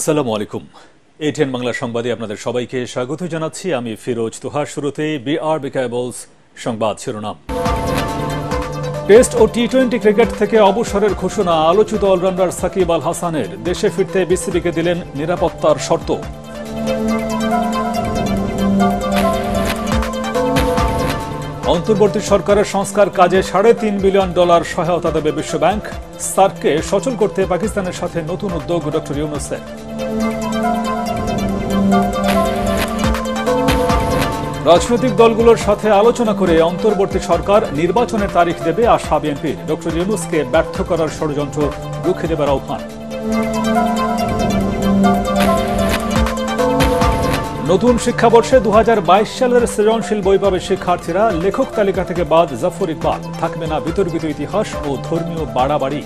আসসালামু আলাইকুম এটিএন বাংলা সংবাদে আপনাদের সবাইকে স্বাগত জানাচ্ছি আমি ফিরোজ তোহার শুরুতে বিআর বিকাবলস সংবাদ শিরোনাম টেস্ট ও টি টোয়েন্টি ক্রিকেট থেকে অবসরের ঘোষণা আলোচিত অলরাউন্ডার সাকিব আল হাসানের দেশে ফিরতে বিসিবিকে দিলেন নিরাপত্তার শর্ত অন্তর্বর্তী সরকারের সংস্কার কাজে সাড়ে তিন বিলিয়ন ডলার সহায়তা দেবে বিশ্বব্যাংক সার্ককে সচল করতে পাকিস্তানের সাথে নতুন উদ্যোগ ডক্টর ইউনুসেফ রাজনৈতিক দলগুলোর সাথে আলোচনা করে অন্তর্বর্তী সরকার নির্বাচনের তারিখ দেবে আশা বিএনপি ডক্টর ইউনুসকে ব্যর্থ করার ষড়যন্ত্র রুখে দেবার আহ্বান নতুন শিক্ষাবর্ষে দু সালের সৃজনশীল বৈভাবে শিক্ষার্থীরা লেখক তালিকা থেকে বাদ জাফর ইকবাল থাকবে না বিতর্কিত ইতিহাস ও ধর্মীয় বাড়াবাড়ি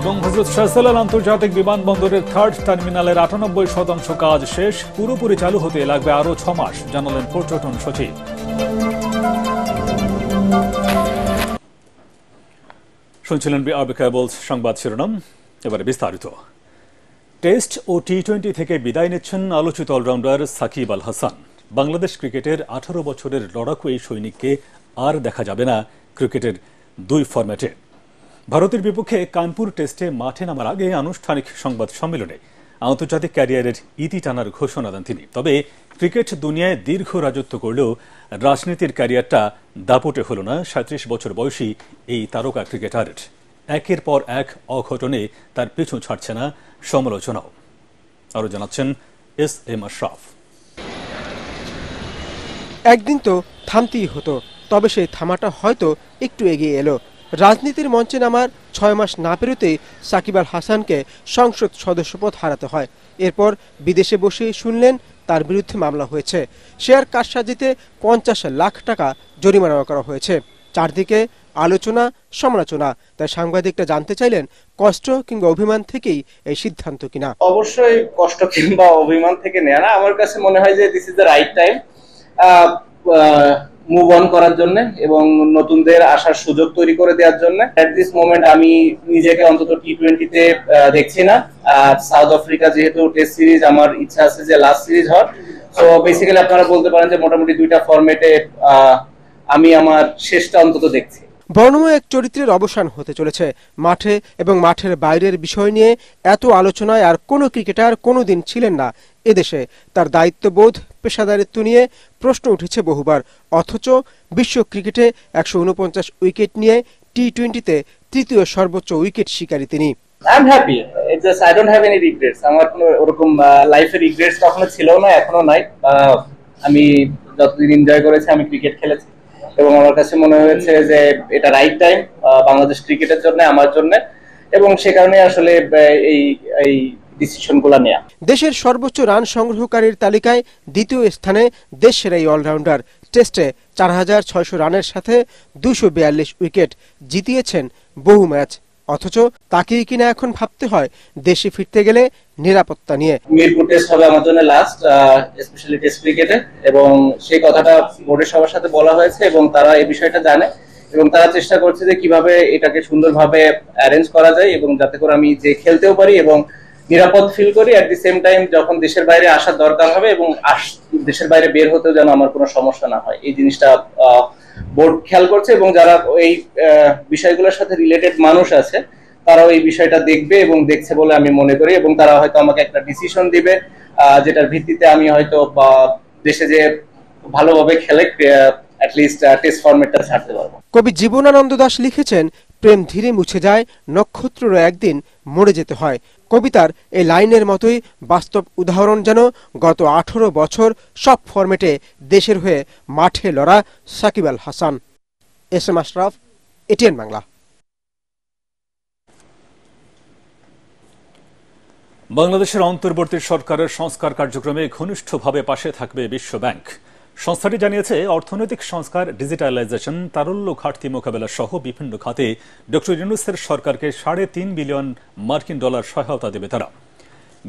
এবং হজরত শাহসালাল আন্তর্জাতিক বিমানবন্দরের থার্ড টার্মিনালের আটানব্বই শতাংশ কাজ শেষ পুরোপুরি চালু হতে লাগবে আরও ছ মাস জানালেন পর্যটন সচিব শুনছিলেন সংবাদ শিরোনাম এবারে বিস্তারিত টেস্ট ও টি টোয়েন্টি থেকে বিদায় নিচ্ছেন আলোচিত অলরাউন্ডার সাকিব আল হাসান বাংলাদেশ ক্রিকেটের আঠারো বছরের লড়াকু এই সৈনিককে আর দেখা যাবে না ক্রিকেটের দুই ফরম্যাটে ভারতের বিপক্ষে কানপুর টেস্টে মাঠে নামার আগে আনুষ্ঠানিক সংবাদ সম্মেলনে আন্তর্জাতিক ক্যারিয়ারের ইতি টানার ঘোষণা দেন তিনি তবে ক্রিকেট দুনিয়ায় দীর্ঘ রাজত্ব করলেও রাজনীতির ক্যারিয়ারটা দাপটে হল না সাঁত্রিশ বছর বয়সী এই তারকা ক্রিকেটারের একের পর এক অঘটনে তার পিছু ছাড়ছে না সমালোচনাও আরও জানাচ্ছেন এস এম আশরাফ একদিন তো থামতেই হতো তবে সেই থামাটা হয়তো একটু এগিয়ে এলো রাজনীতির মঞ্চে নামার ছয় মাস না পেরোতেই সাকিব আল হাসানকে সংসদ সদস্যপদ হারাতে হয় এরপর বিদেশে বসে শুনলেন তার বিরুদ্ধে মামলা হয়েছে শেয়ার কারসাজিতে পঞ্চাশ লাখ টাকা জরিমানা করা হয়েছে চারদিকে আলোচনা সমালোচনা তাই সাংবাদিকরা জানতে চাইলেন কষ্ট কিংবা অভিমান থেকেই এই সিদ্ধান্ত কিনা অবশ্যই কষ্ট কিংবা অভিমান থেকে নেয়া না আমার কাছে মনে হয় যে this is the right time move on করার জন্য এবং নতুনদের আসার সুযোগ তৈরি করে দেওয়ার জন্য অ্যাট দিস মোমেন্ট আমি নিজেকে অন্তত টি টোয়েন্টিতে দেখছি না আর সাউথ আফ্রিকা যেহেতু টেস্ট সিরিজ আমার ইচ্ছা আছে যে লাস্ট সিরিজ হয় তো বেসিক্যালি আপনারা বলতে পারেন যে মোটামুটি দুইটা ফরম্যাটে আমি আমার শেষটা অন্তত দেখছি বর্ণময় এক চরিত্রের অবসান হতে চলেছে মাঠে এবং মাঠের বাইরের বিষয় নিয়ে এত আলোচনায় আর কোনো ক্রিকেটার কোনো দিন ছিলেন না এদেশে তার দায়িত্ববোধ পেশাদারিত্ব নিয়ে প্রশ্ন উঠেছে বহুবার অথচ বিশ্ব ক্রিকেটে একশো উনপঞ্চাশ উইকেট নিয়ে টি টোয়েন্টিতে তৃতীয় সর্বোচ্চ উইকেট শিকারী তিনি I happy just I don't have any regrets আমার কোনো ওরকম লাইফে রিগ্রেটস কখনো ছিল না এখনো নাই আমি যতদিন এনজয় করেছি আমি ক্রিকেট খেলেছি এবং আমার কাছে মনে হয়েছে যে এটা রাইট টাইম বাংলাদেশ ক্রিকেটের জন্য আমার জন্য এবং সে কারণে আসলে এই এই ডিসিশনগুলো নেয়া দেশের সর্বোচ্চ রান সংগ্রহকারীর তালিকায় দ্বিতীয় স্থানে দেশের এই অলরাউন্ডার টেস্টে চার হাজার ছয়শো রানের সাথে দুশো বিয়াল্লিশ উইকেট জিতিয়েছেন বহু ম্যাচ অথচ তাকেই কিনা এখন ভাবতে হয় দেশে ফিরতে গেলে নিরাপত্তা নিয়ে মিরপুর টেস্ট হবে আমার জন্য লাস্ট স্পেশালি টেস্ট ক্রিকেটে এবং সেই কথাটা বোর্ডের সবার সাথে বলা হয়েছে এবং তারা এই বিষয়টা জানে এবং তারা চেষ্টা করছে যে কিভাবে এটাকে সুন্দরভাবে অ্যারেঞ্জ করা যায় এবং যাতে করে আমি যে খেলতেও পারি এবং নিরাপদ ফিল করি অ্যাট দি সেম টাইম যখন দেশের বাইরে আসার দরকার হবে এবং দেশের বাইরে বের হতেও যেন আমার কোনো সমস্যা না হয় এই জিনিসটা বোর্ড খেয়াল করছে এবং যারা এই বিষয়গুলোর সাথে রিলেটেড মানুষ আছে তারাও এই বিষয়টা দেখবে এবং দেখছে বলে আমি মনে করি এবং তারা হয়তো আমাকে একটা ডিসিশন দিবে যেটার ভিত্তিতে আমি হয়তো দেশে যে ভালোভাবে খেলে অ্যাটলিস্ট টেস্ট ফরম্যাটটা ছাড়তে পারবো কবি জীবনানন্দ দাস লিখেছেন প্রেম ধীরে মুছে যায় নক্ষত্ররও একদিন মরে যেতে হয় কবিতার এই লাইনের মতোই বাস্তব উদাহরণ যেন গত আঠেরো বছর সব ফরম্যাটে দেশের হয়ে মাঠে লড়া Shakib Al Hasan S M Ashraf ATN Bangla বাংলাদেশের অন্তর্বর্তী সরকারের সংস্কার কার্যক্রমে ঘনিষ্ঠভাবে পাশে থাকবে বিশ্বব্যাংক সংস্থাটি জানিয়েছে অর্থনৈতিক সংস্কার ডিজিটালাইজেশন তারল্য ঘাটতি মোকাবেলা সহ বিভিন্ন খাতে ডক্টর ইউনুসের সরকারকে সাড়ে তিন বিলিয়ন মার্কিন ডলার সহায়তা দেবে তারা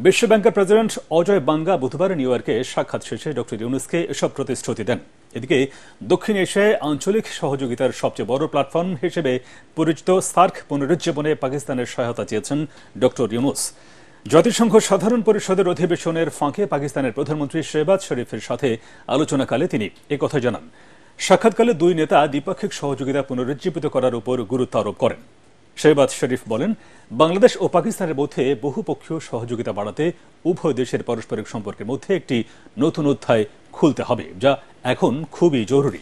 বিশ্বব্যাংকের প্রেসিডেন্ট অজয় বাঙ্গা বুধবার নিউ ইয়র্কে সাক্ষাৎ শেষে ডক্টর ইউনুসকে এসব প্রতিশ্রুতি দেন এদিকে দক্ষিণ এশিয়ায় আঞ্চলিক সহযোগিতার সবচেয়ে বড় প্ল্যাটফর্ম হিসেবে পরিচিত সার্ক পুনরুজ্জীবনে পাকিস্তানের সহায়তা চেয়েছেন ডক্টর ইউনুস জাতিসংঘ সাধারণ পরিষদের অধিবেশনের ফাঁকে পাকিস্তানের প্রধানমন্ত্রী শেহবাজ শরীফের সাথে আলোচনাকালে তিনি একথা জানান সাক্ষাৎকালে দুই নেতা দ্বিপাক্ষিক সহযোগিতা পুনরুজ্জীবিত করার উপর গুরুত্ব আরোপ করেন শেহবাজ শরীফ বলেন বাংলাদেশ ও পাকিস্তানের মধ্যে বহুপক্ষীয় সহযোগিতা বাড়াতে উভয় দেশের পারস্পরিক সম্পর্কের মধ্যে একটি নতুন অধ্যায় খুলতে হবে যা এখন খুবই জরুরি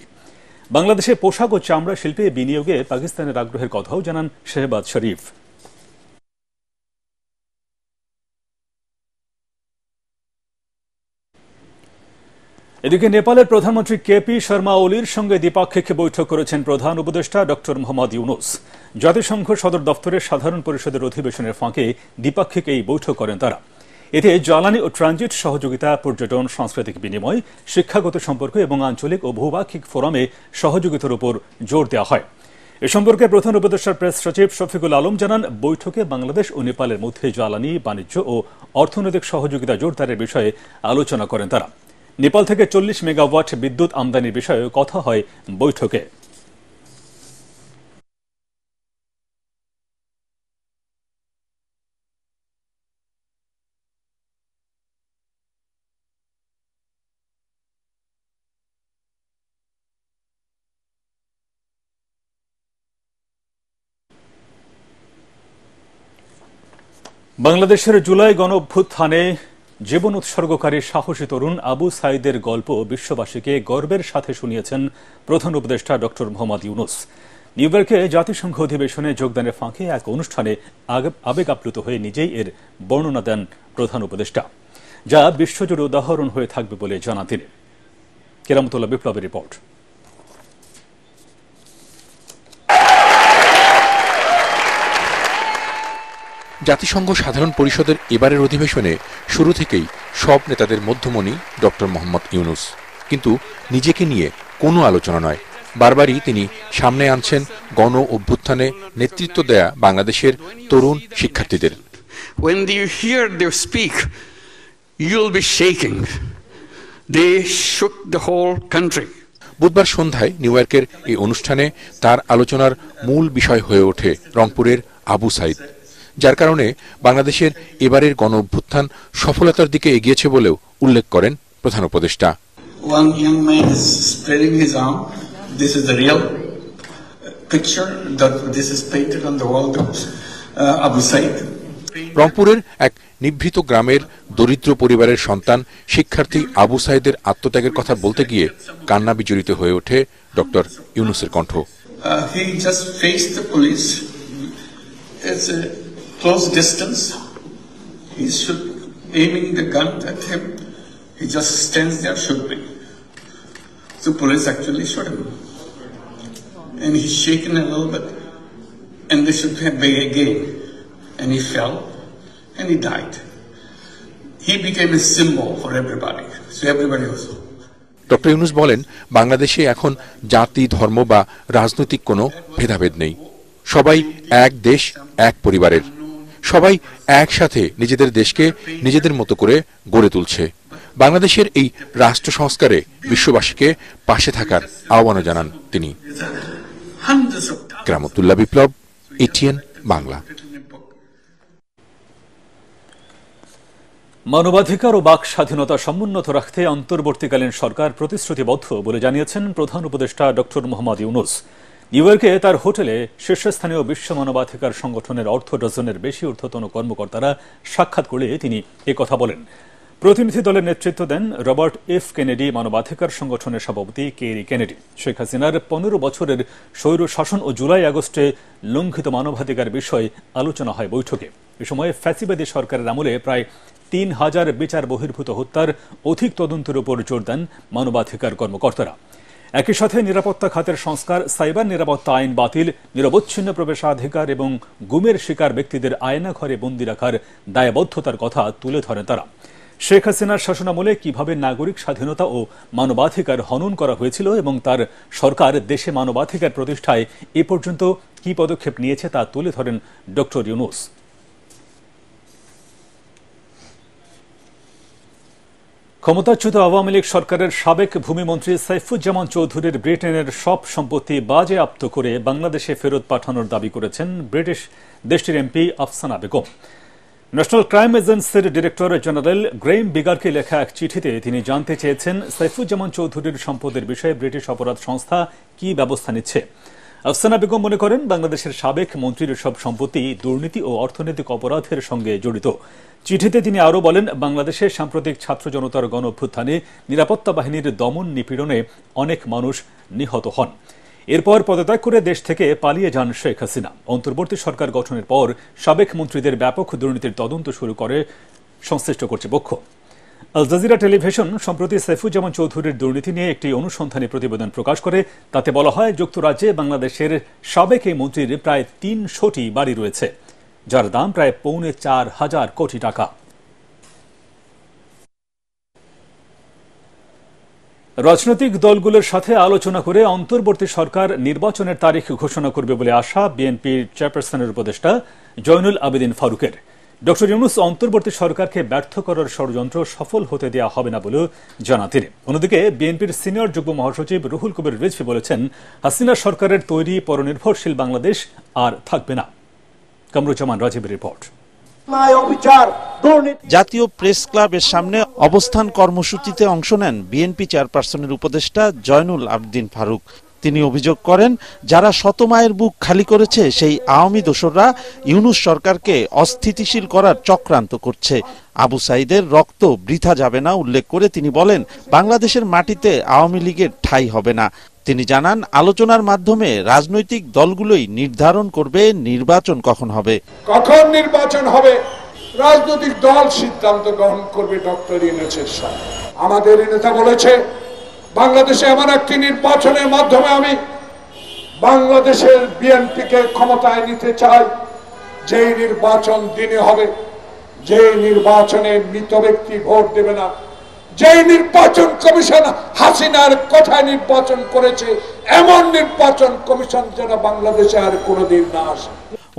বাংলাদেশে পোশাক ও চামড়া শিল্পে বিনিয়োগে পাকিস্তানের আগ্রহের কথাও জানান শেহবাজ শরীফ এদিকে নেপালের প্রধানমন্ত্রী কেপি শর্মা ওলির সঙ্গে দ্বিপাক্ষিক বৈঠক করেছেন প্রধান উপদেষ্টা ড মোহাম্মদ ইউনুস জাতিসংঘ সদর দপ্তরের সাধারণ পরিষদের অধিবেশনের ফাঁকে দ্বিপাক্ষিক এই বৈঠক করেন তারা এতে জ্বালানি ও ট্রানজিট সহযোগিতা পর্যটন সাংস্কৃতিক বিনিময় শিক্ষাগত সম্পর্ক এবং আঞ্চলিক ও বহুপাক্ষিক ফোরামে সহযোগিতার উপর জোর দেওয়া হয় এ সম্পর্কে প্রধান উপদেষ্টার প্রেস সচিব শফিকুল আলম জানান বৈঠকে বাংলাদেশ ও নেপালের মধ্যে জ্বালানি বাণিজ্য ও অর্থনৈতিক সহযোগিতা জোরদারের বিষয়ে আলোচনা করেন তারা নেপাল থেকে চল্লিশ মেগাওয়াট বিদ্যুৎ আমদানির বিষয়ে কথা হয় বৈঠকে বাংলাদেশের জুলাই গণ জীবন উৎসর্গকারী সাহসী তরুণ আবু সাইদের গল্প বিশ্ববাসীকে গর্বের সাথে শুনিয়েছেন প্রধান উপদেষ্টা ডক্টর মোহাম্মদ ইউনুস নিউ ইয়র্কে জাতিসংঘ অধিবেশনে যোগদানের ফাঁকে এক অনুষ্ঠানে আবেগ আপ্লুত হয়ে নিজেই এর বর্ণনা দেন প্রধান উপদেষ্টা যা বিশ্বজুড়ে উদাহরণ হয়ে থাকবে বলে জানা তিনি বিপ্লবের রিপোর্ট জাতিসংঘ সাধারণ পরিষদের এবারের অধিবেশনে শুরু থেকেই সব নেতাদের মধ্যমণি ডক্টর মোহাম্মদ ইউনুস কিন্তু নিজেকে নিয়ে কোনো আলোচনা নয় বারবারই তিনি সামনে আনছেন গণ অভ্যুত্থানে নেতৃত্ব দেয়া বাংলাদেশের তরুণ শিক্ষার্থীদের When you hear them speak, you'll be shaking. They shook the whole country. বুধবার সন্ধ্যায় নিউ ইয়র্কের এই অনুষ্ঠানে তার আলোচনার মূল বিষয় হয়ে ওঠে রংপুরের আবু সাইদ যার কারণে বাংলাদেশের এবারের গণ অভ্যুত্থান সফলতার দিকে এগিয়েছে বলেও উল্লেখ করেন প্রধান উপদেষ্টা uh, রংপুরের এক নিভৃত গ্রামের দরিদ্র পরিবারের সন্তান শিক্ষার্থী আবু সাইদের আত্মত্যাগের কথা বলতে গিয়ে কান্না বিজড়িত হয়ে ওঠে ডক্টর ইউনুসের কণ্ঠ uh, close distance. he should aiming the gun at him. He just stands there shooting. So police actually shot him. And he's shaken a little bit. And they shoot him again. And he fell. And he died. He became a symbol for everybody. So everybody was doctor Yunus বলেন বাংলাদেশে এখন জাতি ধর্ম বা রাজনৈতিক কোনো ভেদাভেদ নেই সবাই এক দেশ এক পরিবারের সবাই একসাথে নিজেদের দেশকে নিজেদের মতো করে গড়ে তুলছে বাংলাদেশের এই রাষ্ট্র সংস্কারে বিশ্ববাসীকে পাশে থাকার আহ্বানও জানান তিনি গ্রামতুল্লাহ বিপ্লব এটিএন বাংলা মানবাধিকার ও বাক স্বাধীনতা সমুন্নত রাখতে অন্তর্বর্তীকালীন সরকার প্রতিশ্রুতিবদ্ধ বলে জানিয়েছেন প্রধান উপদেষ্টা ড মোহাম্মদ ইউনুস নিউ ইয়র্কে তার হোটেলে শীর্ষস্থানীয় বিশ্ব মানবাধিকার সংগঠনের অর্ধ ডজনের বেশি ঊর্ধ্বতন কর্মকর্তারা সাক্ষাৎ করে তিনি কথা বলেন প্রতিনিধি দলের নেতৃত্ব দেন রবার্ট এফ কেনেডি মানবাধিকার সংগঠনের সভাপতি কেরি কেনেডি শেখ হাসিনার পনেরো বছরের স্বৈর শাসন ও জুলাই আগস্টে লঙ্ঘিত মানবাধিকার বিষয়ে আলোচনা হয় বৈঠকে এ সময় ফ্যাসিবাদী সরকারের আমলে প্রায় তিন হাজার বিচার বহির্ভূত হত্যার অধিক তদন্তের উপর জোর দেন মানবাধিকার কর্মকর্তারা একই সাথে নিরাপত্তা খাতের সংস্কার সাইবার নিরাপত্তা আইন বাতিল নিরবচ্ছিন্ন প্রবেশাধিকার এবং গুমের শিকার ব্যক্তিদের আয়না ঘরে বন্দি রাখার দায়বদ্ধতার কথা তুলে ধরেন তারা শেখ হাসিনার শাসনামলে কিভাবে নাগরিক স্বাধীনতা ও মানবাধিকার হনন করা হয়েছিল এবং তার সরকার দেশে মানবাধিকার প্রতিষ্ঠায় এ পর্যন্ত কি পদক্ষেপ নিয়েছে তা তুলে ধরেন ডক্টর ইউনুস ক্ষমতাচ্যুত আওয়ামী লীগ সরকারের সাবেক ভূমিমন্ত্রী সাইফুজ্জামান চৌধুরীর ব্রিটেনের সব সম্পত্তি বাজেয়াপ্ত করে বাংলাদেশে ফেরত পাঠানোর দাবি করেছেন ব্রিটিশ দেশটির MP Afsana Begum national crime এজেন্সির ডিরেক্টর জেনারেল গ্রেম বিগারকে লেখা এক চিঠিতে তিনি জানতে চেয়েছেন সাইফুজ্জামান চৌধুরীর সম্পদের বিষয়ে ব্রিটিশ অপরাধ সংস্থা কি ব্যবস্থা নিচ্ছে আফসানা বেগম মনে করেন বাংলাদেশের সাবেক মন্ত্রীর সব সম্পত্তি দুর্নীতি ও অর্থনৈতিক অপরাধের সঙ্গে জড়িত চিঠিতে তিনি আরও বলেন বাংলাদেশের সাম্প্রতিক ছাত্র জনতার গণ অভ্যুত্থানে নিরাপত্তা বাহিনীর দমন নিপীড়নে অনেক মানুষ নিহত হন এরপর পদত্যাগ করে দেশ থেকে পালিয়ে যান শেখ হাসিনা অন্তর্বর্তী সরকার গঠনের পর সাবেক মন্ত্রীদের ব্যাপক দুর্নীতির তদন্ত শুরু করে সংশ্লিষ্ট কর্তৃপক্ষ আল জাজিরা টেলিভিশন সম্প্রতি সৈফুজ্জামান চৌধুরীর দুর্নীতি নিয়ে একটি অনুসন্ধানী প্রতিবেদন প্রকাশ করে তাতে বলা হয় যুক্তরাজ্যে বাংলাদেশের সাবেক এই মন্ত্রীর প্রায় তিনশোটি বাড়ি রয়েছে যার দাম প্রায় পৌনে চার হাজার কোটি টাকা রাজনৈতিক দলগুলোর সাথে আলোচনা করে অন্তর্বর্তী সরকার নির্বাচনের তারিখ ঘোষণা করবে বলে আশা বিএনপির চেয়ারপারসনের উপদেষ্টা জয়নুল আবেদিন ফারুকের ডক্টর ইউনুস অন্তর্বর্তী সরকারকে ব্যর্থ করার ষড়যন্ত্র সফল হতে দেওয়া হবে না বলে জানা তিনি অন্যদিকে বিএনপির সিনিয়র যুগ্ম মহাসচিব রুহুল কবির রিজভি বলেছেন হাসিনা সরকারের তৈরি পরনির্ভরশীল বাংলাদেশ আর থাকবে না কামরুজ্জামান রাজীবের রিপোর্ট জাতীয় প্রেস ক্লাবের সামনে অবস্থান কর্মসূচিতে অংশ নেন বিএনপি চেয়ারপারসনের উপদেষ্টা জয়নুল আবদিন ফারুক তিনি অভিযোগ করেন যারা শতমায়ের বুক খালি করেছে সেই আওয়ামী দোসররা ইউনুস সরকারকে অস্থিতিশীল করার চক্রান্ত করছে আবু সাইদের রক্ত বৃথা যাবে না উল্লেখ করে তিনি বলেন বাংলাদেশের মাটিতে আওয়ামী লীগের ঠাই হবে না তিনি জানান আলোচনার মাধ্যমে রাজনৈতিক দলগুলোই নির্ধারণ করবে নির্বাচন কখন হবে কখন নির্বাচন হবে রাজনৈতিক দল সিদ্ধান্ত গ্রহণ করবে ডক্টর ইউনুসের সাথে আমাদের নেতা বলেছে বাংলাদেশে এমন একটি নির্বাচনের মাধ্যমে আমি বাংলাদেশের বিএনপিকে ক্ষমতায় নিতে চাই যে নির্বাচন দিনে হবে যে নির্বাচনে মৃত ব্যক্তি ভোট দেবে না যে নির্বাচন কমিশন হাসিনার কথা নির্বাচন করেছে এমন নির্বাচন কমিশন যেন বাংলাদেশে আর কোনোদিন না আসে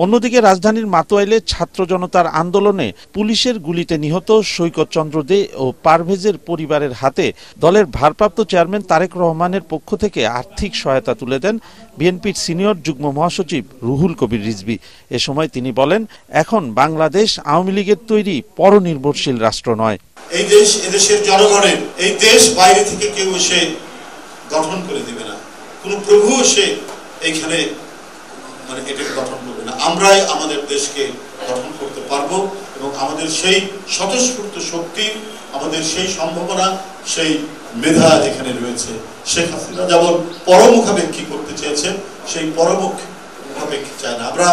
অন্যদিকে রাজধানীর মাতোয়াইলে ছাত্র জনতার আন্দোলনে পুলিশের গুলিতে নিহত সৈকত চন্দ্র দে ও পারভেজের পরিবারের হাতে দলের ভারপ্রাপ্ত চেয়ারম্যান তারেক রহমানের পক্ষ থেকে আর্থিক সহায়তা তুলে দেন বিএনপির সিনিয়র যুগ্ম মহাসচিব রুহুল কবির রিজবি এ সময় তিনি বলেন এখন বাংলাদেশ আওয়ামী লীগের তৈরি পরনির্ভরশীল রাষ্ট্র নয় এই দেশ এদেশের জনগণের এই দেশ বাইরে থেকে কেউ এসে গঠন করে দিবে না কোন প্রভু এসে এইখানে মানে এটাকে গঠন আমরাই আমাদের দেশকে গঠন করতে পারবো এবং আমাদের সেই স্বতঃস্ফূর্ত শক্তি আমাদের সেই সম্ভাবনা সেই মেধা যেখানে রয়েছে শেখ হাসিনা যেমন পরমুখাপেক্ষী করতে চেয়েছেন সেই পরমুখাপেক্ষী চায় না আমরা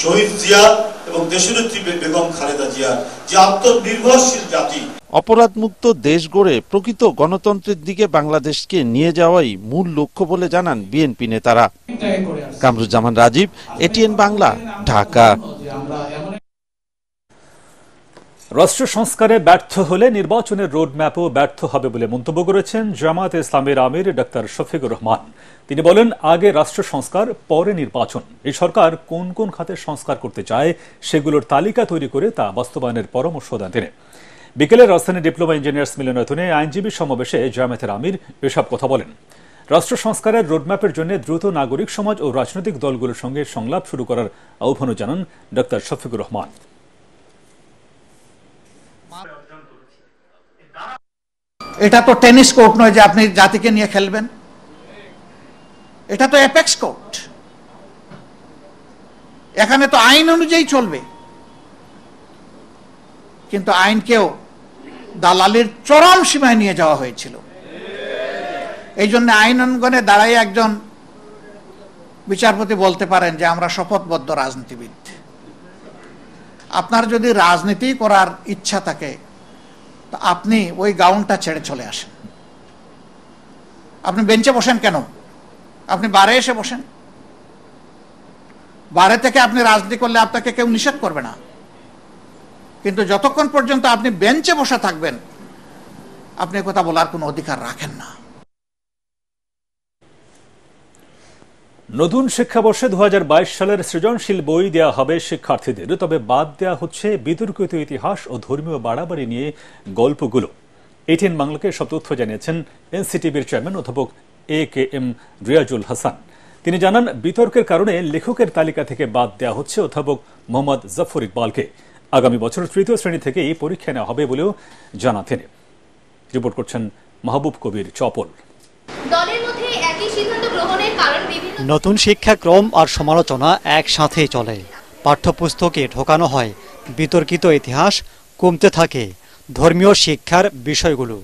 শহীদ জিয়া এবং দেশনেত্রী বেগম খালেদা জিয়া যে আত্মনির্ভরশীল জাতি অপরাধমুক্ত দেশ গড়ে প্রকৃত গণতন্ত্রের দিকে বাংলাদেশকে নিয়ে যাওয়াই মূল লক্ষ্য বলে জানান বিএনপি নেতারা কামরুজ্জামান রাজীব এটিএন বাংলা ঢাকা রাষ্ট্র সংস্কারে ব্যর্থ হলে নির্বাচনের রোডম্যাপও ব্যর্থ হবে বলে মন্তব্য করেছেন জামায়াত ইসলামের আমির ডাক্তার শফিকুর রহমান তিনি বলেন আগে রাষ্ট্র সংস্কার পরে নির্বাচন এই সরকার কোন কোন খাতে সংস্কার করতে চায় সেগুলোর তালিকা তৈরি করে তা বাস্তবায়নের পরামর্শ দেন তিনি বিকেলে রাজধানী ডিপ্লোমা ইঞ্জিনিয়ার্স মিলনায়তনে আইনজীবী সমাবেশে জামায়াতের আমির এসব কথা বলেন রাষ্ট্র সংস্কারের রোডম্যাপের জন্য দ্রুত নাগরিক সমাজ ও রাজনৈতিক দলগুলোর সঙ্গে সংলাপ শুরু করার আহ্বানও জানান ডাক্তার শফিকুর রহমান এটা তো টেনিস কোর্ট নয় যে আপনি জাতিকে নিয়ে খেলবেন এটা তো অ্যাপেক্স কোর্ট এখানে তো আইন অনুযায়ী চলবে কিন্তু আইনকেও দালালির চরম সীমায় নিয়ে যাওয়া হয়েছিল এই জন্য আইন অঙ্গনে দাঁড়াই একজন বিচারপতি বলতে পারেন যে আমরা শপথবদ্ধ রাজনীতিবিদ আপনার যদি রাজনীতি করার ইচ্ছা থাকে তা আপনি ওই গাউনটা ছেড়ে চলে আসেন আপনি বেঞ্চে বসেন কেন আপনি বারে এসে বসেন বারে থেকে আপনি রাজনীতি করলে আপনাকে কেউ নিষেধ করবে না কিন্তু যতক্ষণ পর্যন্ত আপনি বেঞ্চে বসে থাকবেন আপনি কথা বলার কোনো অধিকার রাখেন না নতুন শিক্ষাবর্ষে দু সালের সৃজনশীল বই দেয়া হবে শিক্ষার্থীদের তবে বাদ দেয়া হচ্ছে বিতর্কিত ইতিহাস ও ধর্মীয় বাড়াবাড়ি নিয়ে গল্পগুলো এটিএন বাংলাকে সব তথ্য জানিয়েছেন এনসিটিভির চেয়ারম্যান অধ্যাপক A K M Riazul Hasan তিনি জানান বিতর্কের কারণে লেখকের তালিকা থেকে বাদ দেয়া হচ্ছে অধ্যাপক মোহাম্মদ জাফর ইকবালকে আগামী বছর তৃতীয় শ্রেণী থেকে এই পরীক্ষা নেওয়া হবে বলেও জানা তিনি রিপোর্ট করছেন মাহবুব কবির চপল দলের মধ্যে একই সিদ্ধান্ত গ্রহণের কারণ নতুন শিক্ষাক্রম আর সমালোচনা একসাথেই চলে পাঠ্যপুস্তকে ঢোকানো হয় বিতর্কিত ইতিহাস কমতে থাকে ধর্মীয় শিক্ষার বিষয়গুলো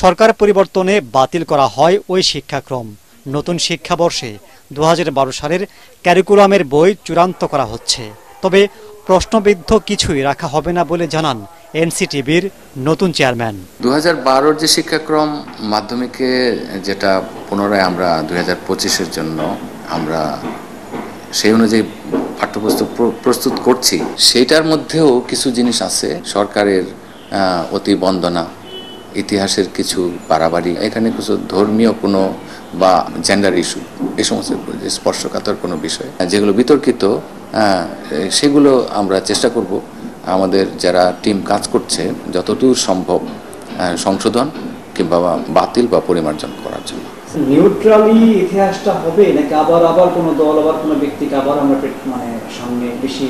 সরকার পরিবর্তনে বাতিল করা হয় ওই শিক্ষাক্রম নতুন শিক্ষাবর্ষে দু হাজার সালের ক্যারিকুলামের বই চূড়ান্ত করা হচ্ছে তবে প্রশ্নবিদ্ধ কিছুই রাখা হবে না বলে জানান এনসিটিভির নতুন চেয়ারম্যান দু হাজার যে শিক্ষাক্রম মাধ্যমিকে যেটা পুনরায় আমরা দু হাজার জন্য আমরা সেই অনুযায়ী পাঠ্যপুস্তক প্রস্তুত করছি সেইটার মধ্যেও কিছু জিনিস আছে সরকারের অতি বন্দনা ইতিহাসের কিছু বাড়াবাড়ি এখানে কিছু ধর্মীয় কোনো বা জেন্ডার ইস্যু এ সমস্ত স্পর্শকাতর কোনো বিষয় যেগুলো বিতর্কিত সেগুলো আমরা চেষ্টা করব আমাদের যারা টিম কাজ করছে যতদূর সম্ভব সংশোধন কিংবা বাতিল বা পরিমার্জন করার জন্য নিউট্রালি ইতিহাসটা হবে নাকি আবার আবার কোন দল আবার কোন ব্যক্তিকে আবার আমরা মানে সামনে বেশি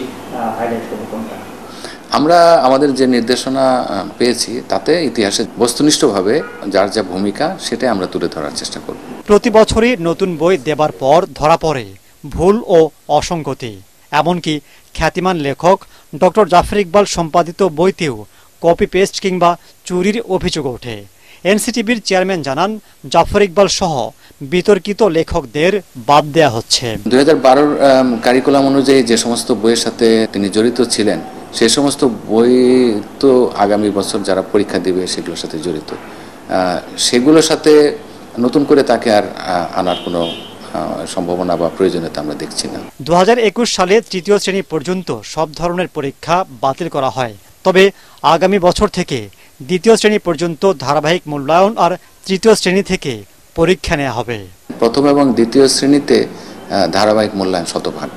হাইলাইট করবো কোনটা আমরা আমাদের যে নির্দেশনা পেয়েছি তাতে ইতিহাসে বস্তুনিষ্ঠভাবে যার যা ভূমিকা সেটাই আমরা তুলে ধরার চেষ্টা করব প্রতি বছরই নতুন বই দেবার পর ধরা পড়ে ভুল ও অসঙ্গতি এমনকি খ্যাতিমান লেখক ডক্টর জাফর ইকবাল সম্পাদিত বইতেও কপি পেস্ট কিংবা চুরির অভিযোগ ওঠে এনসিটিভির চেয়ারম্যান জানান জাফর ইকবাল সহ বিতর্কিত লেখকদের বাদ দেয়া হচ্ছে দুই হাজার কারিকুলাম অনুযায়ী যে সমস্ত বইয়ের সাথে তিনি জড়িত ছিলেন সে সমস্ত বই তো আগামী বছর যারা পরীক্ষা দেবে সেগুলোর সাথে জড়িত সেগুলোর সাথে নতুন করে তাকে আর আনার কোনো সম্ভাবনা বা প্রয়োজনীয়তা আমরা দেখছি না দু সালে তৃতীয় শ্রেণী পর্যন্ত সব ধরনের পরীক্ষা বাতিল করা হয় তবে আগামী বছর থেকে দ্বিতীয় শ্রেণী পর্যন্ত ধারাবাহিক মূল্যায়ন আর তৃতীয় শ্রেণী থেকে পরীক্ষা নেওয়া হবে প্রথম এবং দ্বিতীয় শ্রেণীতে ধারাবাহিক মূল্যায়ন শতভাগ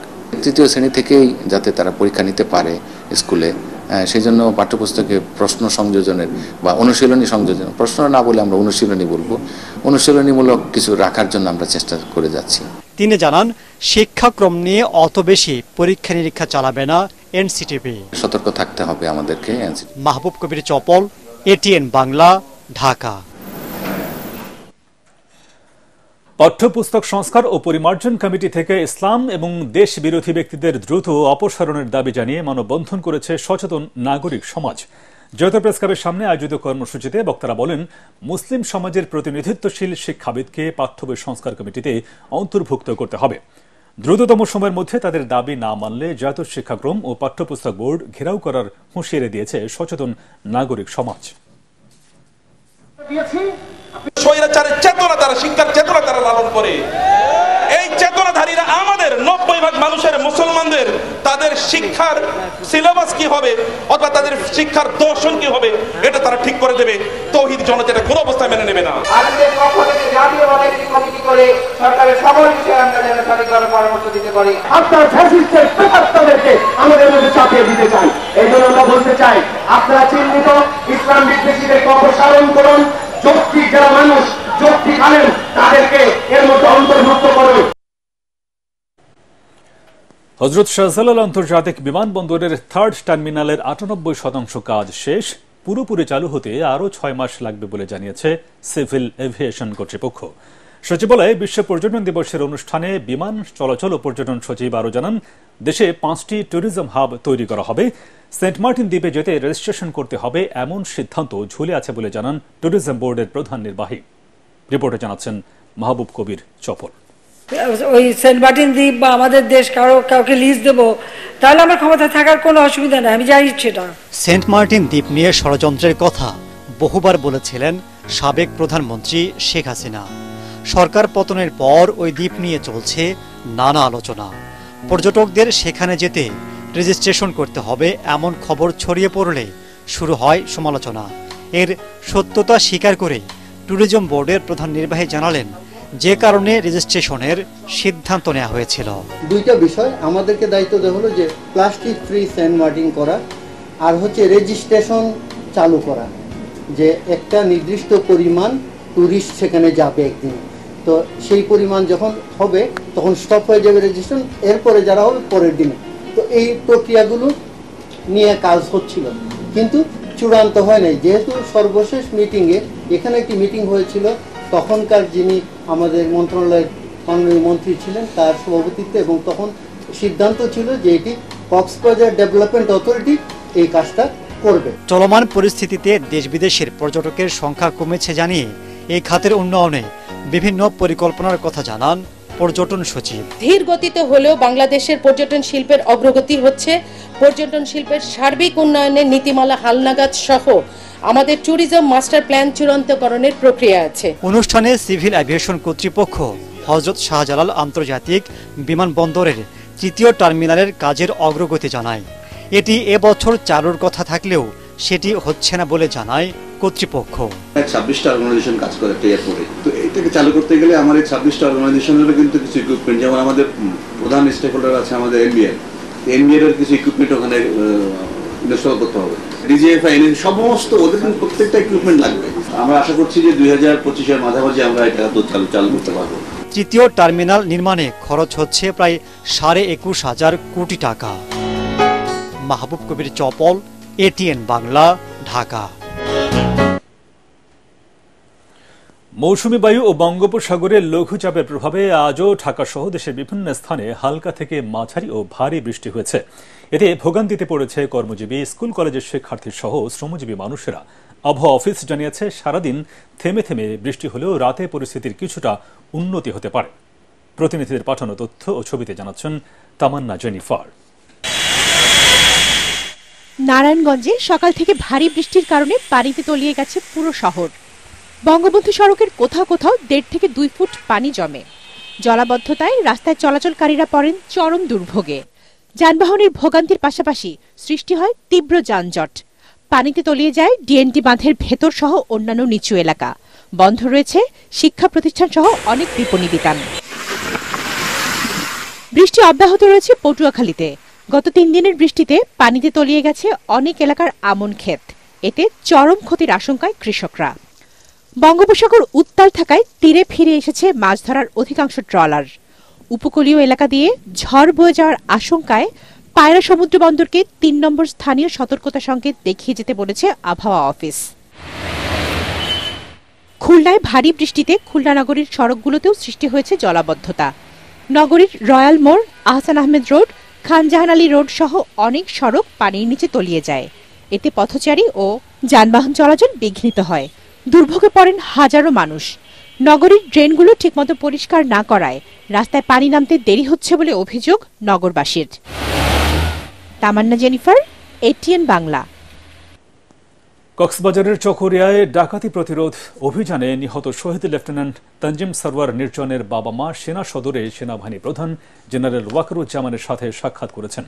তৃতীয় শ্রেণী থেকেই যাতে তারা পরীক্ষা নিতে পারে স্কুলে সেই জন্য পাঠ্যপুস্তকে প্রশ্ন সংযোজনের বা অনুশীলনী সংযোজন প্রশ্ন না বলে আমরা অনুশীলনী বলবো অনুশীলনীমূলক কিছু রাখার জন্য আমরা চেষ্টা করে যাচ্ছি তিনি জানান শিক্ষাক্রম নিয়ে অত বেশি পরীক্ষা নিরীক্ষা চালাবে না এনসিটিভি সতর্ক থাকতে হবে আমাদেরকে মাহবুব কবির চপল এটিএন বাংলা ঢাকা পাঠ্যপুস্তক সংস্কার ও পরিমার্জন কমিটি থেকে ইসলাম এবং দেশ বিরোধী ব্যক্তিদের দ্রুত অপসারণের দাবি জানিয়ে মানববন্ধন করেছে সচেতন নাগরিক সমাজ জয়তা প্রেস ক্লাবের সামনে আয়োজিত কর্মসূচিতে বক্তারা বলেন মুসলিম সমাজের প্রতিনিধিত্বশীল শিক্ষাবিদকে পাঠ্য সংস্কার কমিটিতে অন্তর্ভুক্ত করতে হবে দ্রুততম সময়ের মধ্যে তাদের দাবি না মানলে জাতীয় শিক্ষাক্রম ও পাঠ্যপুস্তক বোর্ড ঘেরাও করার হুঁশিয়ারি দিয়েছে সচেতন নাগরিক সমাজ চেতনা শিক্ষার চেতনা তারা করে এই চেতনাধারীরা আমাদের নব্বই ভাগ মানুষের মুসলমানদের তাদের শিক্ষার সিলেবাস কি হবে অথবা তাদের শিক্ষার দর্শন কি হবে এটা তারা ঠিক করে দেবে তহিদ জনতা এটা কোনো অবস্থায় মেনে নেবে না আজকে কখনো জাতীয় করে সরকারের সকল বিষয়ে আমরা যেন সঠিকভাবে পরামর্শ দিতে পারি আপনার ফ্যাসিস্টের আমাদের মধ্যে চাপিয়ে দিতে চাই এই জন্য আমরা বলতে চাই আপনারা চিহ্নিত ইসলাম বিদ্বেষীদেরকে অপসারণ করুন যারা মানুষ আনেন তাদেরকে এর মধ্যে অন্তর্ভুক্ত করুন হজরত শাহজালাল আন্তর্জাতিক বিমানবন্দরের থার্ড টার্মিনালের আটানব্বই শতাংশ কাজ শেষ পুরোপুরি চালু হতে আরও ছয় মাস লাগবে বলে জানিয়েছে সিভিল এভিয়েশন কর্তৃপক্ষ সচিবালয়ে বিশ্ব পর্যটন দিবসের অনুষ্ঠানে বিমান চলাচল ও পর্যটন সচিব আরও জানান দেশে পাঁচটি ট্যুরিজম হাব তৈরি করা হবে সেন্ট মার্টিন দ্বীপে যেতে রেজিস্ট্রেশন করতে হবে এমন সিদ্ধান্ত ঝুলে আছে বলে জানান ট্যুরিজম বোর্ডের প্রধান নির্বাহী রিপোর্টে জানাচ্ছেন মাহবুব কবির চপল ওই সেন্ট মার্টিন দ্বীপ বা আমাদের দেশ কারো কাউকে লিজ দেব তাহলে আমার ক্ষমতা থাকার কোনো অসুবিধা নেই আমি জানি সেটা সেন্ট মার্টিন দ্বীপ নিয়ে ষড়যন্ত্রের কথা বহুবার বলেছিলেন সাবেক প্রধানমন্ত্রী শেখ হাসিনা সরকার পতনের পর ওই দ্বীপ নিয়ে চলছে নানা আলোচনা পর্যটকদের সেখানে যেতে রেজিস্ট্রেশন করতে হবে এমন খবর ছড়িয়ে পড়লে শুরু হয় সমালোচনা এর সত্যতা স্বীকার করে ট্যুরিজম বোর্ডের প্রধান নির্বাহী জানালেন যে কারণে রেজিস্ট্রেশনের সিদ্ধান্ত নেওয়া হয়েছিল দুইটা বিষয় আমাদেরকে দায়িত্ব দেওয়া হলো যে প্লাস্টিক ফ্রি স্যান্ড মার্টিন করা আর হচ্ছে রেজিস্ট্রেশন চালু করা যে একটা নির্দিষ্ট পরিমাণ ট্যুরিস্ট সেখানে যাবে একদিন তো সেই পরিমাণ যখন হবে তখন স্টপ হয়ে যাবে রেজিস্ট্রেশন এরপরে যারা হবে পরের দিনে তো এই প্রক্রিয়াগুলো নিয়ে কাজ হচ্ছিল কিন্তু চূড়ান্ত হয় নাই যেহেতু সর্বশেষ মিটিংয়ে এখানে একটি মিটিং হয়েছিল তখনকার যিনি আমাদের মন্ত্রণালয়ের মাননীয় মন্ত্রী ছিলেন তার সভাপতিত্বে এবং তখন সিদ্ধান্ত ছিল যে এটি কক্সবাজার ডেভেলপমেন্ট অথরিটি এই কাজটা করবে চলমান পরিস্থিতিতে দেশ বিদেশের পর্যটকের সংখ্যা কমেছে জানিয়ে এই খাতের উন্নয়নে বিভিন্ন পরিকল্পনার কথা জানান পর্যটন সচিব ধীর গতিতে হলেও বাংলাদেশের পর্যটন শিল্পের অগ্রগতি হচ্ছে পর্যটন শিল্পের সার্বিক উন্নয়নের নীতিমালা হালনাগাদ সহ আমাদের ট্যুরিজম মাস্টার প্ল্যান চূড়ান্তকরণের প্রক্রিয়া আছে অনুষ্ঠানে সিভিল অ্যাভিয়েশন কর্তৃপক্ষ হজরত শাহজালাল আন্তর্জাতিক বিমানবন্দরের তৃতীয় টার্মিনালের কাজের অগ্রগতি জানায় এটি এবছর চালুর কথা থাকলেও সেটি হচ্ছে না বলে জানায় কর্তৃপক্ষ ছাব্বিশটা অর্গানাইজেশন কাজ করে এয়ারপোর্টে তো থেকে চালু করতে গেলে আমার এই ছাব্বিশটা অর্গানাইজেশনেরও কিন্তু কিছু ইকুইপমেন্ট যেমন আমাদের প্রধান স্টেক হোল্ডার আছে আমাদের এনবিএল এর কিছু ইকুইপমেন্ট ওখানে ইনস্টল করতে হবে আইন সমস্ত ওদের প্রত্যেকটা ইকুইপমেন্ট লাগবে আমরা আশা করছি যে দুই হাজার পঁচিশের মাঝামাঝি আমরা এটা চালু চালু করতে পারবো তৃতীয় টার্মিনাল নির্মাণে খরচ হচ্ছে প্রায় সাড়ে একুশ হাজার কোটি টাকা মাহবুব কবির চপল এটিএন বাংলা ঢাকা মৌসুমি বায়ু ও বঙ্গোপসাগরের লঘুচাপের প্রভাবে আজও ঢাকাসহ দেশের বিভিন্ন স্থানে হালকা থেকে মাঝারি ও ভারী বৃষ্টি হয়েছে এতে ভোগান্তিতে পড়েছে কর্মজীবী স্কুল কলেজের শিক্ষার্থী সহ শ্রমজীবী মানুষেরা আবহাওয়া অফিস জানিয়েছে সারাদিন থেমে থেমে বৃষ্টি হলেও রাতে পরিস্থিতির কিছুটা উন্নতি হতে পারে প্রতিনিধিদের পাঠানো তথ্য ও ছবিতে জানাচ্ছেন তামান্না জেনিফার নারায়ণগঞ্জে সকাল থেকে ভারী বৃষ্টির কারণে পানিতে তলিয়ে গেছে পুরো শহর বঙ্গবন্ধু সড়কের কোথাও কোথাও দেড় থেকে দুই ফুট পানি জমে জলাবদ্ধতায় রাস্তায় চলাচলকারীরা পড়েন চরম দুর্ভোগে যানবাহনের ভোগান্তির পাশাপাশি সৃষ্টি হয় তীব্র যানজট পানিতে তলিয়ে যায় ডিএনটি বাঁধের ভেতর সহ অন্যান্য নিচু এলাকা বন্ধ রয়েছে শিক্ষা প্রতিষ্ঠান সহ অনেক বিপণী বিতান বৃষ্টি অব্যাহত রয়েছে পটুয়াখালীতে গত তিন দিনের বৃষ্টিতে পানিতে তলিয়ে গেছে অনেক এলাকার আমন ক্ষেত এতে চরম ক্ষতির আশঙ্কায় কৃষকরা বঙ্গোপসাগর উত্তাল থাকায় তীরে ফিরে এসেছে মাছ ধরার অধিকাংশ ট্রলার উপকূলীয় এলাকা দিয়ে ঝড় বয়ে যাওয়ার আশঙ্কায় পায়রা সমুদ্র বন্দরকে তিন নম্বর স্থানীয় সতর্কতা সংকেত দেখিয়ে যেতে বলেছে আবহাওয়া অফিস খুলনায় ভারী বৃষ্টিতে খুলনা নগরীর সড়কগুলোতেও সৃষ্টি হয়েছে জলাবদ্ধতা নগরীর রয়্যাল মোড় আহসান আহমেদ রোড খানজাহান আলী রোড সহ অনেক সড়ক পানির নিচে তলিয়ে যায় এতে পথচারী ও যানবাহন চলাচল বিঘ্নিত হয় দুর্ভোগে পড়েন হাজারো মানুষ নগরীর ড্রেনগুলো ঠিকমতো পরিষ্কার না করায় রাস্তায় পানি নামতে দেরি হচ্ছে বলে অভিযোগ নগরবাসীর তামান্না জেনিফার এটিএন বাংলা কক্সবাজারের চকরিয়ায় ডাকাতি প্রতিরোধ অভিযানে নিহত শহীদ লেফটেন্যান্ট তঞ্জিম সরওয়ার নির্জনের বাবা মা সেনা সদরে সেনাবাহিনী প্রধান জেনারেল ওয়াকরুজ্জামানের সাথে সাক্ষাৎ করেছেন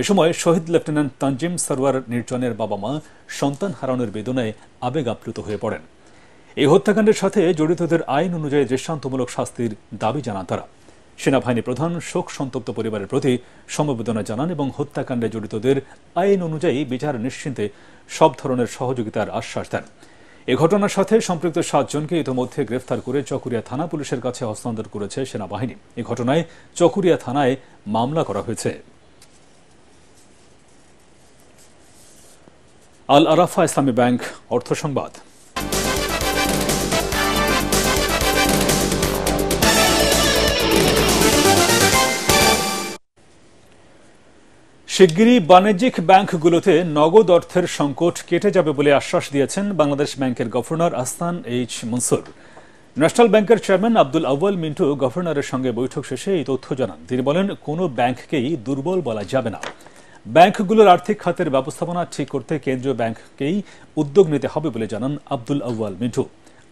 এ সময় শহীদ লেফটেন্যান্ট তঞ্জিম সরওয়ার নির্জনের বাবা মা সন্তান হারানোর বেদনায় আবেগ আপ্লুত হয়ে পড়েন এই হত্যাকাণ্ডের সাথে জড়িতদের আইন অনুযায়ী দৃষ্টান্তমূলক শাস্তির দাবি জানান তারা সেনাবাহিনী প্রধান শোক সন্তপ্ত পরিবারের প্রতি সমবেদনা জানান এবং হত্যাকাণ্ডে জড়িতদের আইন অনুযায়ী বিচার নিশ্চিন্তে সব ধরনের সহযোগিতার আশ্বাস দেন এ ঘটনার সাথে সম্পৃক্ত সাতজনকে ইতিমধ্যে গ্রেফতার করে চকুরিয়া থানা পুলিশের কাছে হস্তান্তর করেছে সেনাবাহিনী এ ঘটনায় চকুরিয়া থানায় মামলা করা হয়েছে আল আরাফা ইসলামী ব্যাংক অর্থ সংবাদ শিগগিরই বাণিজ্যিক ব্যাংকগুলোতে নগদ অর্থের সংকট কেটে যাবে বলে আশ্বাস দিয়েছেন বাংলাদেশ ব্যাংকের governor Ahsan H Mansur national ব্যাংকের চেয়ারম্যান আব্দুল আউ্বাল মিন্টু গভর্নরের সঙ্গে বৈঠক শেষে এই তথ্য জানান তিনি বলেন কোনো ব্যাংককেই দুর্বল বলা যাবে না ব্যাংকগুলোর আর্থিক খাতের ব্যবস্থাপনা ঠিক করতে কেন্দ্রীয় ব্যাংককেই উদ্যোগ নিতে হবে বলে জানান আব্দুল আউ্বাল মিন্টু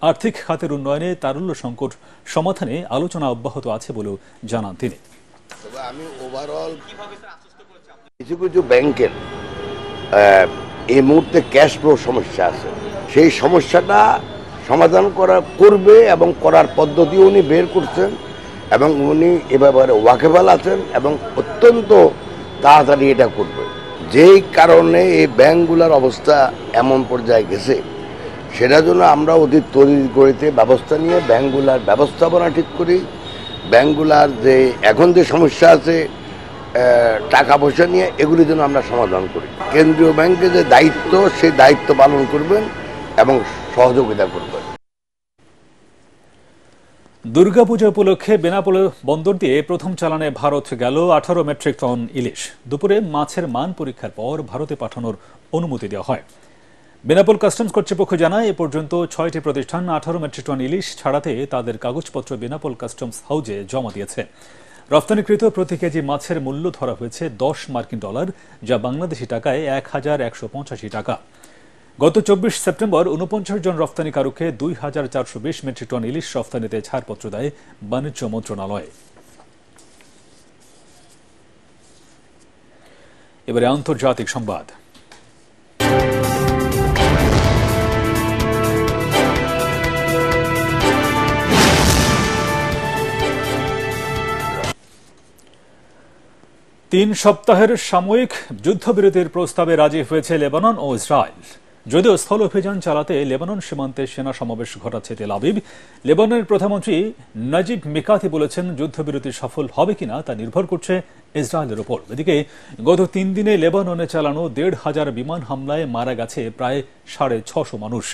আর্থিক খাতের উন্নয়নে তারল্য সংকট সমাধানে আলোচনা অব্যাহত আছে বলেও জানান তিনি আমি ওভারঅল কিছু কিছু ব্যাংকের এই মুহূর্তে ক্যাশ ফ্লো সমস্যা আছে সেই সমস্যাটা সমাধান করা করবে এবং করার পদ্ধতি উনি বের করছেন এবং উনি এ ব্যাপারে ওয়াকেবাল আছেন এবং অত্যন্ত তাড়াতাড়ি এটা করবে যেই কারণে এই ব্যাংকগুলোর অবস্থা এমন পর্যায়ে গেছে সেটার জন্য আমরা অতি তৈরি করিতে ব্যবস্থা নিয়ে ব্যাংকগুলার ব্যবস্থাপনা ঠিক করি ব্যাংকগুলার যে এখন যে সমস্যা আছে টাকা পয়সা নিয়ে এগুলি যেন আমরা সমাধান করি কেন্দ্রীয় ব্যাংকে যে দায়িত্ব সেই দায়িত্ব পালন করবেন এবং সহযোগিতা করবেন দুর্গাপূজা উপলক্ষে বেনাপোল বন্দর দিয়ে প্রথম চালানে ভারত গেল আঠারো মেট্রিক টন ইলিশ দুপুরে মাছের মান পরীক্ষার পর ভারতে পাঠানোর অনুমতি দেওয়া হয় বেনাপোল কাস্টমস কর্তৃপক্ষ জানায় এ পর্যন্ত ছয়টি প্রতিষ্ঠান আঠারো মেট্রিক টন ইলিশ ছাড়াতে তাদের কাগজপত্র বেনাপোল কাস্টমস হাউজে জমা দিয়েছে রপ্তানিকৃত প্রতি কেজি মাছের মূল্য ধরা হয়েছে দশ মার্কিন ডলার যা বাংলাদেশি টাকায় এক হাজার একশো পঁচাশি টাকা গত চব্বিশ সেপ্টেম্বর উনপঞ্চাশ জন রপ্তানিকারকে দুই হাজার চারশো বিশ মেট্রিক টন ইলিশ রপ্তানিতে ছাড়পত্র দেয় বাণিজ্য মন্ত্রণালয় এবারে আন্তর্জাতিক সংবাদ তিন সপ্তাহের সাময়িক যুদ্ধবিরতির প্রস্তাবে রাজি হয়েছে লেবানন ও ইসরায়েল যদিও স্থল অভিযান চালাতে লেবানন সীমান্তে সেনা সমাবেশ ঘটাচ্ছে তেল আবিব লেবাননের প্রধানমন্ত্রী নাজিব মিকাতি বলেছেন যুদ্ধবিরতি সফল হবে কিনা তা নির্ভর করছে ইসরায়েলের ওপর এদিকে গত তিন দিনে লেবাননে চালানো দেড় হাজার বিমান হামলায় মারা গেছে প্রায় সাড়ে ছশো মানুষ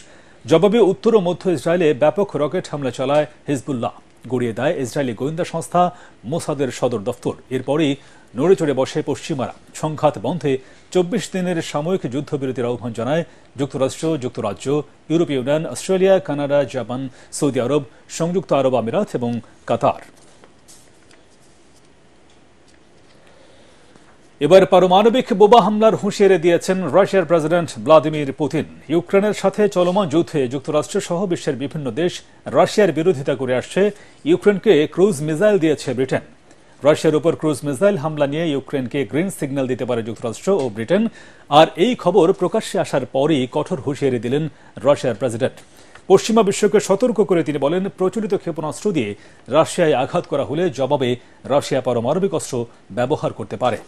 জবাবে উত্তর ও মধ্য ইসরায়েলে ব্যাপক রকেট হামলা চালায় হিজবুল্লাহ গড়িয়ে দেয় ইসরায়েলি গোয়েন্দা সংস্থা মোসাদের সদর দফতর এরপরই নড়ে চড়ে বসে পশ্চিমারা সংঘাত বন্ধে চব্বিশ দিনের সাময়িক যুদ্ধবিরতির আহ্বান জানায় যুক্তরাষ্ট্র যুক্তরাজ্য ইউরোপীয় union Australia Canada Japan Saudi Arab সংযুক্ত আরব আমিরাত এবং কাতার এবার পারমাণবিক বোবা হামলার হুঁশিয়ারি দিয়েছেন রাশিয়ার প্রেসিডেন্ট ভ্লাদিমির পুতিন ইউক্রেনের সাথে চলমান যুদ্ধে যুক্তরাষ্ট্র সহ বিশ্বের বিভিন্ন দেশ রাশিয়ার বিরোধিতা করে আসছে ইউক্রেনকে ক্রুজ মিসাইল দিয়েছে ব্রিটেন রাশিয়ার উপর ক্রুজ মিসাইল হামলা নিয়ে ইউক্রেনকে গ্রিন সিগন্যাল দিতে পারে যুক্তরাষ্ট্র ও ব্রিটেন আর এই খবর প্রকাশ্যে আসার পরই কঠোর হুঁশিয়ারি দিলেন রাশিয়ার প্রেসিডেন্ট পশ্চিমা বিশ্বকে সতর্ক করে তিনি বলেন প্রচলিত ক্ষেপণাস্ত্র দিয়ে রাশিয়ায় আঘাত করা হলে জবাবে রাশিয়া পারমাণবিক অস্ত্র ব্যবহার করতে পারে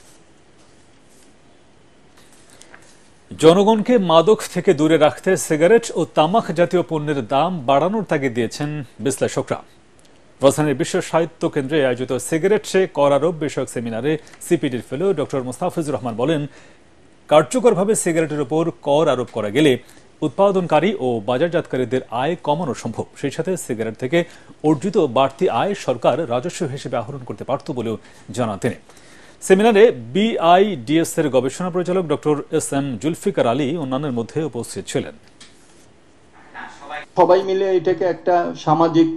জনগণকে মাদক থেকে দূরে রাখতে সিগারেট ও তামাক জাতীয় পণ্যের দাম বাড়ানোর তাগিদ দিয়েছেন বিশ্লেষকরা রাজধানীর বিশ্ব সাহিত্য কেন্দ্রে আয়োজিত সিগারেট সে করারোপ বিষয়ক সেমিনারে সিপিডির ফেলো ডক্টর মুস্তাফিজুর রহমান বলেন কার্যকরভাবে সিগারেটের ওপর কর আরোপ করা গেলে উৎপাদনকারী ও বাজারজাতকারীদের আয় কমানো সম্ভব সেই সাথে সিগারেট থেকে অর্জিত বাড়তি আয় সরকার রাজস্ব হিসেবে আহরণ করতে পারত বলেও জানান তিনি সেমিনারে বিআইডিএস এর গবেষণা পরিচালক doctor S M Zulfiqar Ali অন্যান্যের মধ্যে উপস্থিত ছিলেন সবাই মিলে এটাকে একটা সামাজিক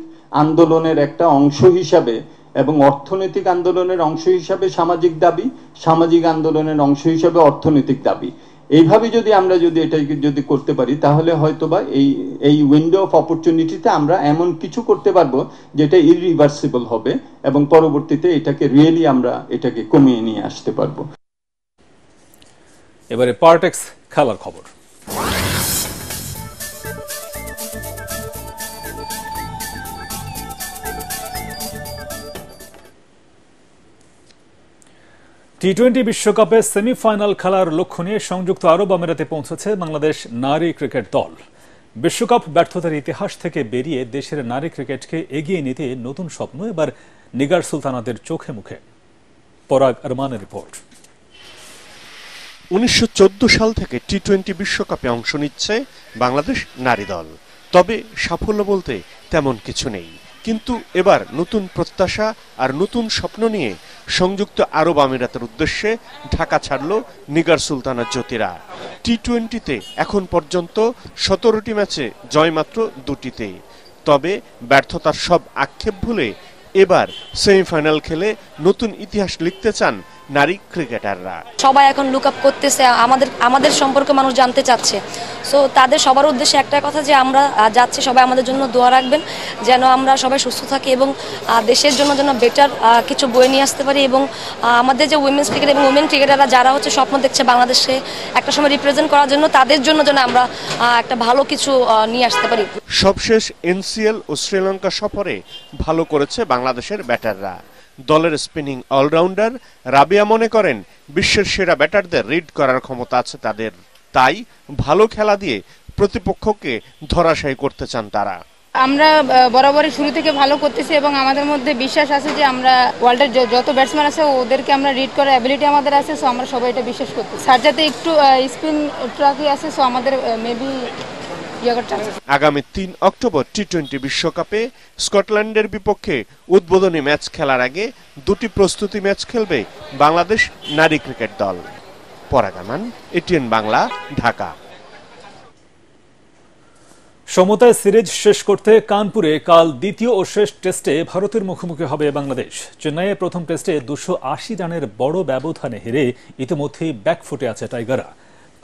আন্দোলনের একটা অংশ হিসাবে এবং অর্থনৈতিক আন্দোলনের অংশ হিসাবে সামাজিক দাবি সামাজিক আন্দোলনের অংশ হিসাবে অর্থনৈতিক দাবি এইভাবে যদি আমরা যদি এটাকে যদি করতে পারি তাহলে হয়তোবা এই এই উইন্ডো অফ অপরচুনিটিতে আমরা এমন কিছু করতে পারবো যেটা ইরিভার্সিবল হবে এবং পরবর্তীতে এটাকে রিয়েলি আমরা এটাকে কমিয়ে নিয়ে আসতে পারবো এবারে পার্টেক্স খেলার খবর টি টোয়েন্টি বিশ্বকাপে সেমিফাইনাল খেলার লক্ষ্য নিয়ে সংযুক্ত আরব আমিরাতে পৌঁছেছে বাংলাদেশ নারী ক্রিকেট দল বিশ্বকাপ ব্যর্থতার ইতিহাস থেকে বেরিয়ে দেশের নারী ক্রিকেটকে এগিয়ে নিতে নতুন স্বপ্ন এবার নিগার সুলতানাদের চোখে মুখে পরাগ আরমানের রিপোর্ট উনিশশো সাল থেকে টি টোয়েন্টি বিশ্বকাপে অংশ নিচ্ছে বাংলাদেশ নারী দল তবে সাফল্য বলতে তেমন কিছু নেই কিন্তু এবার নতুন প্রত্যাশা আর নতুন স্বপ্ন নিয়ে সংযুক্ত আরব আমিরাতের উদ্দেশ্যে ঢাকা ছাড়ল নিগার সুলতানা জ্যোতিরা টি টোয়েন্টিতে এখন পর্যন্ত সতেরোটি ম্যাচে জয়মাত্র দুটিতে তবে ব্যর্থতার সব আক্ষেপ ভুলে এবার সেমিফাইনাল খেলে নতুন ইতিহাস লিখতে চান নারী ক্রিকেটাররা সবাই এখন লুক আপ করতেছে আমাদের আমাদের সম্পর্কে মানুষ জানতে চাচ্ছে সো তাদের সবার উদ্দেশ্যে একটা কথা যে আমরা যাচ্ছি সবাই আমাদের জন্য দোয়া রাখবেন যেন আমরা সবাই সুস্থ থাকি এবং দেশের জন্য যেন বেটার কিছু বয়ে নিয়ে আসতে পারি এবং আমাদের যে উইমেন্স ক্রিকেট এবং উইমেন ক্রিকেটাররা যারা হচ্ছে স্বপ্ন দেখছে বাংলাদেশে একটা সময় রিপ্রেজেন্ট করার জন্য তাদের জন্য যেন আমরা একটা ভালো কিছু নিয়ে আসতে পারি সবশেষ এনসিএল ও শ্রীলঙ্কা সফরে ভালো করেছে বাংলাদেশের ব্যাটাররা দলের স্পিনিং অলরাউন্ডার রাবিয়া মনে করেন বিশ্বের সেরা ব্যাটারদের রিড করার ক্ষমতা আছে তাদের তাই ভালো খেলা দিয়ে প্রতিপক্ষকে ধরাশায়ী করতে চান তারা আমরা বরাবরই শুরু থেকে ভালো করতেছি এবং আমাদের মধ্যে বিশ্বাস আছে যে আমরা ওয়ার্ল্ডের যত ব্যাটসম্যান আছে ওদেরকে আমরা রিড করার অ্যাবিলিটি আমাদের আছে সো আমরা সবাই এটা বিশ্বাস করতেছি সার্জাতে একটু স্পিন ট্রাকি আছে সো আমাদের মেবি আগামী তিন অক্টোবর টি টোয়েন্টি বিশ্বকাপে স্কটল্যান্ডের বিপক্ষে উদ্বোধনী ম্যাচ খেলার আগে দুটি প্রস্তুতি ম্যাচ খেলবে বাংলাদেশ নারী ক্রিকেট দল পরাগামান এটিএন বাংলা ঢাকা সমতায় সিরিজ শেষ করতে কানপুরে কাল দ্বিতীয় ও শেষ টেস্টে ভারতের মুখোমুখি হবে বাংলাদেশ চেন্নাইয়ে প্রথম টেস্টে দুশো আশি রানের বড় ব্যবধানে হেরে ইতিমধ্যেই ব্যাকফুটে আছে টাইগাররা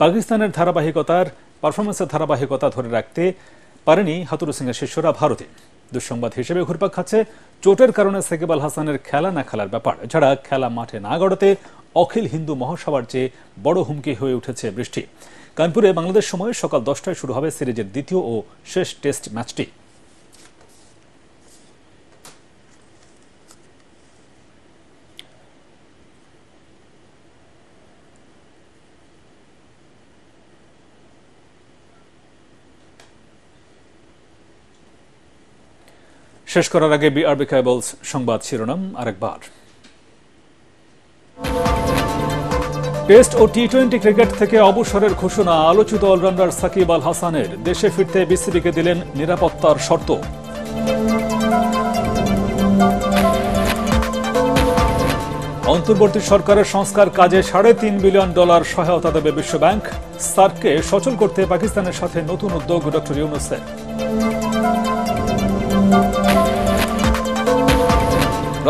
পাকিস্তানের ধারাবাহিকতার পারফরমেন্সের ধারাবাহিকতা ধরে রাখতে পারেনি হাতুরু সিংয়ের শিষ্যরা ভারতে দুঃসংবাদ হিসেবে ঘুরপাক খাচ্ছে চোটের কারণে সেকেব আল হাসানের খেলা না খেলার ব্যাপার এছাড়া খেলা মাঠে না গড়াতে অখিল হিন্দু মহাসভার চেয়ে বড় হুমকি হয়ে উঠেছে বৃষ্টি কানপুরে বাংলাদেশ সময় সকাল দশটায় শুরু হবে সিরিজের দ্বিতীয় ও শেষ টেস্ট ম্যাচটি শেষ করার আগে বিআরবি কেবলস সংবাদ শিরোনাম আরেকবার টেস্ট ও টি টোয়েন্টি ক্রিকেট থেকে অবসরের ঘোষণা আলোচিত অলরাউন্ডার সাকিব আল হাসানের দেশে ফিরতে বিসিবিকে দিলেন নিরাপত্তার শর্ত অন্তর্বর্তী সরকারের সংস্কার কাজে সাড়ে তিন বিলিয়ন ডলার সহায়তা দেবে বিশ্বব্যাংক সার্ককে সচল করতে পাকিস্তানের সাথে নতুন উদ্যোগ ড ইউনুসেফ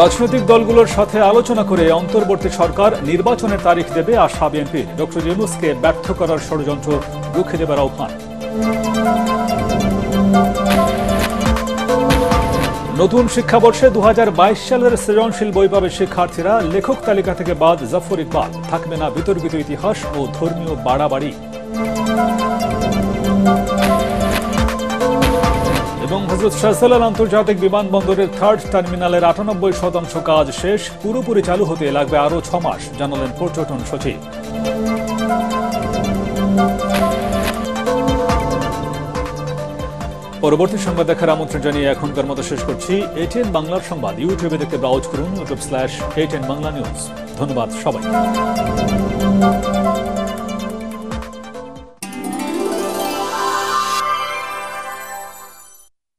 রাজনৈতিক দলগুলোর সাথে আলোচনা করে অন্তর্বর্তী সরকার নির্বাচনের তারিখ দেবে আশা বিএনপি ডক্টর ইউনুসকে ব্যর্থ করার ষড়যন্ত্র রুখে দেবার আহ্বান নতুন শিক্ষাবর্ষে দু সালের সৃজনশীল বই পাবে শিক্ষার্থীরা লেখক তালিকা থেকে বাদ জাফর ইকবাল থাকবে না বিতর্কিত ইতিহাস ও ধর্মীয় বাড়াবাড়ি এবং হজরত শাহসালাল আন্তর্জাতিক বিমানবন্দরের থার্ড টার্মিনালের আটানব্বই শতাংশ কাজ শেষ পুরোপুরি চালু হতে লাগবে আরও ছ মাস জানালেন পর্যটন সচিব পরবর্তী সংবাদ দেখার আমন্ত্রণ জানিয়ে এখনকার মতো শেষ করছি এটিএন বাংলার সংবাদ ইউটিউবে দেখতে ব্রাউজ করুন YouTube slash ATN Bangla news ধন্যবাদ সবাই